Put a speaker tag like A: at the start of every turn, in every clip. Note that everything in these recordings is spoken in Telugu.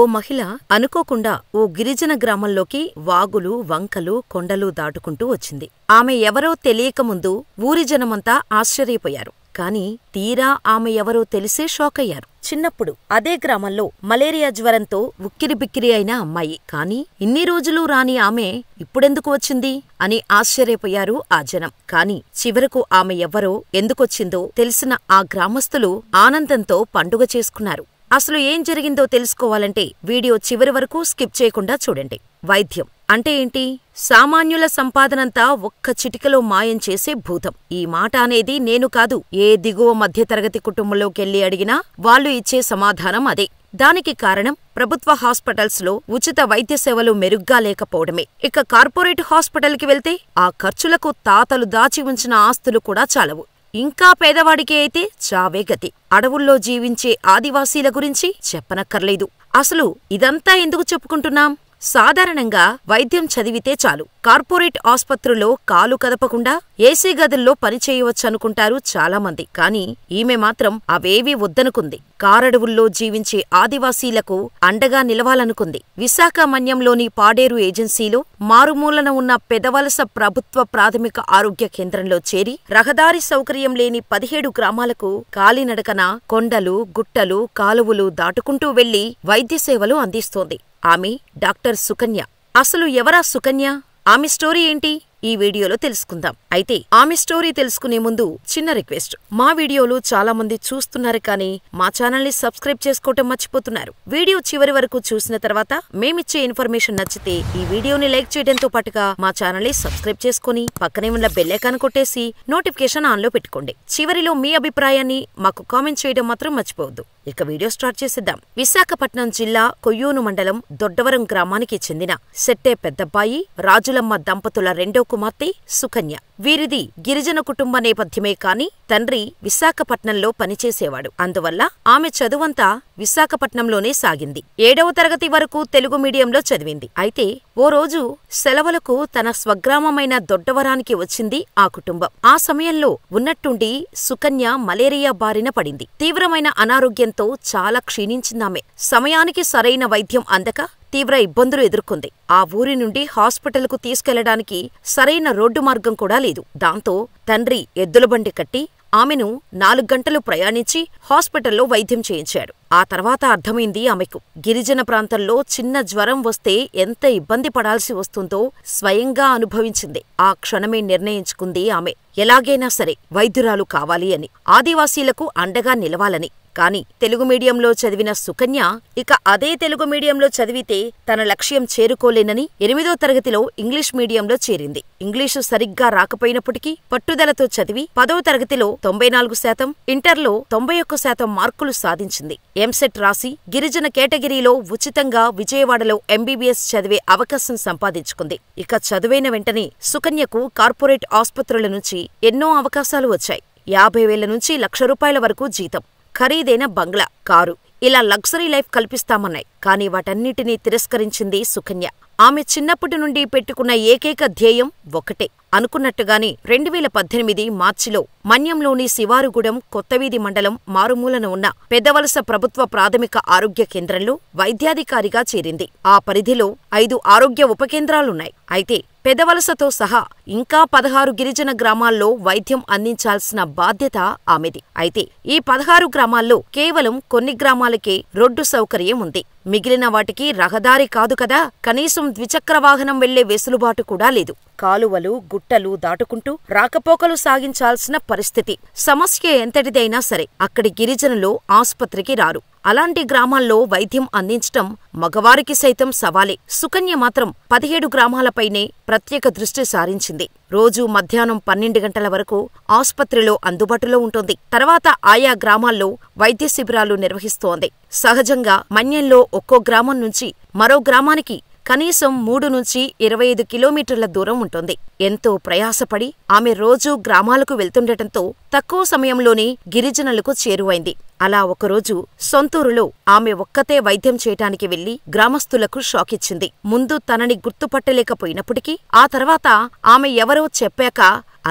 A: ఓ మహిళ అనుకోకుండా ఓ గిరిజన గ్రామంలోకి వాగులు వంకలు కొండలు దాటుకుంటూ వచ్చింది ఆమె ఎవరో తెలియకముందు ఊరిజనమంతా ఆశ్చర్యపోయారు కాని తీరా ఆమె ఎవరో తెలిసే షాకయ్యారు చిన్నప్పుడు అదే గ్రామంలో మలేరియా జ్వరంతో ఉక్కిరిబిక్కిరి అయిన అమ్మాయి కాని ఇన్ని రోజులు రాని ఆమె ఇప్పుడెందుకు వచ్చింది అని ఆశ్చర్యపోయారు ఆ జనం కాని చివరకు ఆమె ఎవ్వరో ఎందుకొచ్చిందో తెలిసిన ఆ గ్రామస్తులు ఆనందంతో పండుగ చేసుకున్నారు అసలు ఏం జరిగిందో తెలుసుకోవాలంటే వీడియో చివరి వరకు స్కిప్ చేయకుండా చూడండి వైద్యం అంటే ఏంటి సామాన్యుల సంపాదనంతా ఒక్క చిటికలో మాయం చేసే భూతం ఈ మాట అనేది నేను కాదు ఏ దిగువ మధ్యతరగతి కుటుంబంలోకెళ్ళి అడిగినా వాళ్ళు ఇచ్చే సమాధానం అదే దానికి కారణం ప్రభుత్వ హాస్పిటల్స్లో ఉచిత వైద్య సేవలు మెరుగ్గా లేకపోవడమే ఇక కార్పొరేట్ హాస్పిటల్కి వెళ్తే ఆ ఖర్చులకు తాతలు దాచి ఉంచిన ఆస్తులు కూడా చాలవు ఇంకా పేదవాడికి అయితే చావే గతి అడవుల్లో జీవించే ఆదివాసీల గురించి చెప్పనక్కర్లేదు అసలు ఇదంతా ఎందుకు చెప్పుకుంటున్నాం సాధారణంగా వైద్యం చదివితే చాలు కార్పొరేట్ ఆస్పత్రుల్లో కాలు కదపకుండా ఏసీ గదుల్లో పనిచేయవచ్చనుకుంటారు చాలామంది కాని ఈమె మాత్రం అవేవీ వద్దనుకుంది కారడవుల్లో జీవించే ఆదివాసీలకు అండగా నిలవాలనుకుంది విశాఖ మన్యంలోని పాడేరు ఏజెన్సీలో మారుమూలన ఉన్న పెదవలస ప్రభుత్వ ప్రాథమిక ఆరోగ్య కేంద్రంలో చేరి రహదారి సౌకర్యం లేని పదిహేడు గ్రామాలకు కాలినడకన కొండలు గుట్టలు కాలువలు దాటుకుంటూ వెళ్లి వైద్య సేవలు అందిస్తోంది ఆమె డాక్టర్ సుకన్య అసలు ఎవరా సుకన్య ఆమె స్టోరీ ఏంటి ఈ వీడియోలో తెలుసుకుందాం అయితే ఆమె స్టోరీ తెలుసుకునే ముందు చిన్న రిక్వెస్ట్ మా వీడియోలు చాలా మంది చూస్తున్నారు కానీ మా ని సబ్స్క్రైబ్ చేసుకోవటం మర్చిపోతున్నారు వీడియో చివరి వరకు చూసిన తర్వాత మేమిచ్చే ఇన్ఫర్మేషన్ నచ్చితే ఈ వీడియోని లైక్ చేయడంతో పాటుగా మా ని సబ్స్క్రైబ్ చేసుకుని పక్కనే ఉన్న బెల్లైకాన్ కొట్టేసి నోటిఫికేషన్ ఆన్లో పెట్టుకోండి చివరిలో మీ అభిప్రాయాన్ని మాకు కామెంట్ చేయడం మాత్రం మర్చిపోవద్దు ఇక వీడియో స్టార్ట్ చేసిద్దాం విశాఖపట్నం జిల్లా కొయ్యూను మండలం దొడ్డవరం గ్రామానికి చెందిన సెట్టే పెద్దబ్బాయి రాజులమ్మ దంపతుల రెండో కుమార్తె సుకన్య వీరిది గిరిజన కుటుంబ నేపథ్యమే కాని తండ్రి విశాఖపట్నంలో పనిచేసేవాడు అందువల్ల ఆమె చదువంతా విశాఖపట్నంలోనే సాగింది ఏడవ తరగతి వరకు తెలుగు మీడియంలో చదివింది అయితే ఓ రోజు సెలవులకు తన స్వగ్రామమైన దొడ్డవరానికి వచ్చింది ఆ కుటుంబం ఆ సమయంలో ఉన్నట్టుండి సుకన్య మలేరియా బారిన పడింది తీవ్రమైన అనారోగ్యంతో చాలా క్షీణించిందామె సమయానికి సరైన వైద్యం అందక తీవ్ర ఇబ్బందులు ఎదుర్కొంది ఆ ఊరి నుండి హాస్పిటల్కు తీసుకెళ్లడానికి సరైన రోడ్డు మార్గం కూడా లేదు దాంతో తండ్రి ఎద్దుల బండి కట్టి ఆమెను నాలుగు గంటలు ప్రయాణించి హాస్పిటల్లో వైద్యం చేయించాడు ఆ తర్వాత అర్థమైంది ఆమెకు గిరిజన ప్రాంతంలో చిన్న జ్వరం వస్తే ఎంత ఇబ్బంది పడాల్సి వస్తుందో స్వయంగా అనుభవించింది ఆ క్షణమే నిర్ణయించుకుంది ఆమె ఎలాగైనా సరే వైద్యురాలు కావాలి అని ఆదివాసీలకు అండగా నిలవాలని కానీ తెలుగు మీడియంలో చదివిన సుకన్య ఇక అదే తెలుగు మీడియంలో చదివితే తన లక్ష్యం చేరుకోలేనని ఎనిమిదో తరగతిలో ఇంగ్లీష్ మీడియంలో చేరింది ఇంగ్లీషు సరిగ్గా రాకపోయినప్పటికీ పట్టుదలతో చదివి పదో తరగతిలో తొంభై నాలుగు శాతం ఇంటర్లో తొంభై ఒక్క శాతం మార్కులు సాధించింది ఎంసెట్ రాసి గిరిజన కేటగిరీలో ఉచితంగా విజయవాడలో ఎంబీబీఎస్ చదివే అవకాశం సంపాదించుకుంది ఇక చదువైన వెంటనే సుకన్యకు కార్పొరేట్ ఆసుపత్రుల నుంచి ఎన్నో అవకాశాలు వచ్చాయి యాభై వేల నుంచి లక్ష రూపాయల వరకు జీతం ఖరీదైన బంగ్లా కారు ఇలా లగ్జరీ లైఫ్ కల్పిస్తామన్నాయి కానీ వాటన్నిటినీ తిరస్కరించింది సుకన్య ఆమె చిన్నప్పటి నుండి పెట్టుకున్న ఏకైక ధ్యేయం ఒకటే అనుకున్నట్టుగానే రెండు వేల పద్దెనిమిది మార్చిలో మన్యంలోని శివారుగూడెం కొత్తవీధి మండలం మారుమూలన ఉన్న పెదవలస ప్రభుత్వ ప్రాథమిక ఆరోగ్య కేంద్రంలో వైద్యాధికారిగా చేరింది ఆ పరిధిలో ఐదు ఆరోగ్య ఉపకేంద్రాలున్నాయి అయితే పెదవలసతో సహా ఇంకా పదహారు గిరిజన గ్రామాల్లో వైద్యం అందించాల్సిన బాధ్యత ఆమెది అయితే ఈ పదహారు గ్రామాల్లో కేవలం కొన్ని గ్రామాలకే రోడ్డు సౌకర్యం ఉంది మిగిలిన వాటికి రహదారి కాదు కదా కనీసం ద్విచక్ర వాహనం వెళ్లే వెసులుబాటు కూడా లేదు కాలువలు గుట్టలు దాటుకుంటూ రాకపోకలు సాగించాల్సిన పరిస్థితి సమస్య ఎంతటిదైనా సరే అక్కడి గిరిజనులు ఆసుపత్రికి రారు అలాంటి గ్రామాల్లో వైద్యం అందించటం మగవారికి సైతం సవాలే సుకన్య మాత్రం పదిహేడు గ్రామాలపైనే ప్రత్యేక దృష్టి సారించింది రోజూ మధ్యాహ్నం పన్నెండు గంటల వరకు ఆసుపత్రిలో అందుబాటులో ఉంటుంది తర్వాత ఆయా గ్రామాల్లో వైద్య శిబిరాలు నిర్వహిస్తోంది సహజంగా మన్యంలో ఒక్కో గ్రామం నుంచి మరో గ్రామానికి కనీసం మూడు నుంచి ఇరవై ఐదు కిలోమీటర్ల దూరం ఉంటుంది ఎంతో ప్రయాసపడి ఆమె రోజూ గ్రామాలకు వెళ్తుండటంతో తక్కువ సమయంలోనే గిరిజనులకు చేరువైంది అలా ఒకరోజు సొంతూరులో ఆమె ఒక్కతే వైద్యం చేయటానికి వెళ్లి గ్రామస్తులకు షాకిచ్చింది ముందు తనని గుర్తుపట్టలేకపోయినప్పటికీ ఆ తర్వాత ఆమె ఎవరో చెప్పాక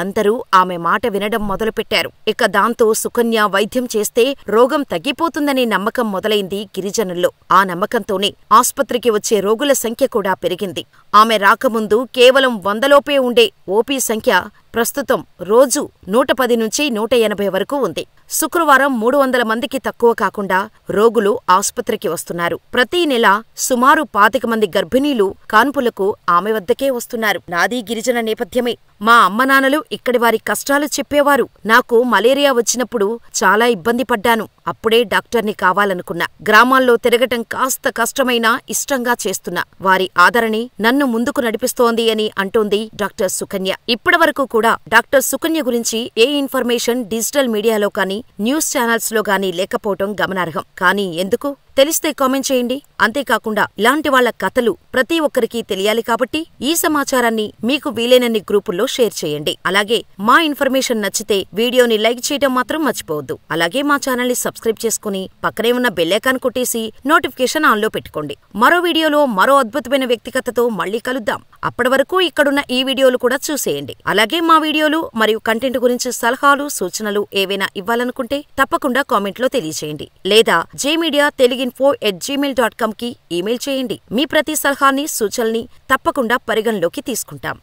A: అందరూ ఆమె మాట వినడం మొదలుపెట్టారు ఇక దాంతో సుకన్య వైద్యం చేస్తే రోగం తగ్గిపోతుందనే నమ్మకం మొదలైంది గిరిజనుల్లో ఆ నమ్మకంతోనే ఆస్పత్రికి వచ్చే రోగుల సంఖ్య కూడా పెరిగింది ఆమె రాకముందు కేవలం వందలోపే ఉండే ఓపీ సంఖ్య ప్రస్తుతం రోజు నూట పది నుంచి నూట ఎనభై వరకు ఉంది శుక్రవారం మూడు వందల మంది మందికి తక్కువ కాకుండా రోగులు ఆసుపత్రికి వస్తున్నారు ప్రతి నెల సుమారు పాతిక మంది గర్భిణీలు కాన్పులకు ఆమె వద్దకే వస్తున్నారు నాదీ గిరిజన నేపథ్యమే మా అమ్మనాన్నలు ఇక్కడి వారి కష్టాలు చెప్పేవారు నాకు మలేరియా వచ్చినప్పుడు చాలా ఇబ్బంది పడ్డాను అప్పుడే డాక్టర్ని కావాలనుకున్నా గ్రామాల్లో తిరగటం కాస్త కష్టమైనా ఇష్టంగా చేస్తున్నా వారి ఆదరణి నన్ను ముందుకు నడిపిస్తోంది అని అంటోంది డాక్టర్ సుకన్య ఇప్పటివరకు కూడా డాక్టర్ సుకన్య గురించి ఏ ఇన్ఫర్మేషన్ డిజిటల్ మీడియాలో కానీ న్యూస్ ఛానల్స్లో గాని లేకపోవటం గమనార్హం కానీ ఎందుకు తెలిస్తే కామెంట్ చేయండి అంతేకాకుండా ఇలాంటి వాళ్ల కథలు ప్రతి ఒక్కరికి తెలియాలి కాబట్టి ఈ సమాచారాన్ని మీకు వీలైనన్ని గ్రూపుల్లో షేర్ చేయండి అలాగే మా ఇన్ఫర్మేషన్ నచ్చితే వీడియోని లైక్ చేయడం మాత్రం మర్చిపోవద్దు అలాగే మా ఛానల్ని సబ్స్క్రైబ్ చేసుకుని పక్కనే ఉన్న బెల్లైకాన్ కొట్టేసి నోటిఫికేషన్ ఆన్లో పెట్టుకోండి మరో వీడియోలో మరో అద్భుతమైన వ్యక్తిగతతో మళ్లీ కలుద్దాం అప్పటి వరకు ఇక్కడున్న ఈ వీడియోలు కూడా చూసేయండి అలాగే మా వీడియోలు మరియు కంటెంట్ గురించి సలహాలు సూచనలు ఏవైనా ఇవ్వాలనుకుంటే తప్పకుండా కామెంట్లో తెలియజేయండి లేదా J media Telugu info at Gmail dot కామ్కి ఈమెయిల్ చేయండి మీ ప్రతి సలహాని సూచనల్ని తప్పకుండా పరిగణలోకి తీసుకుంటాం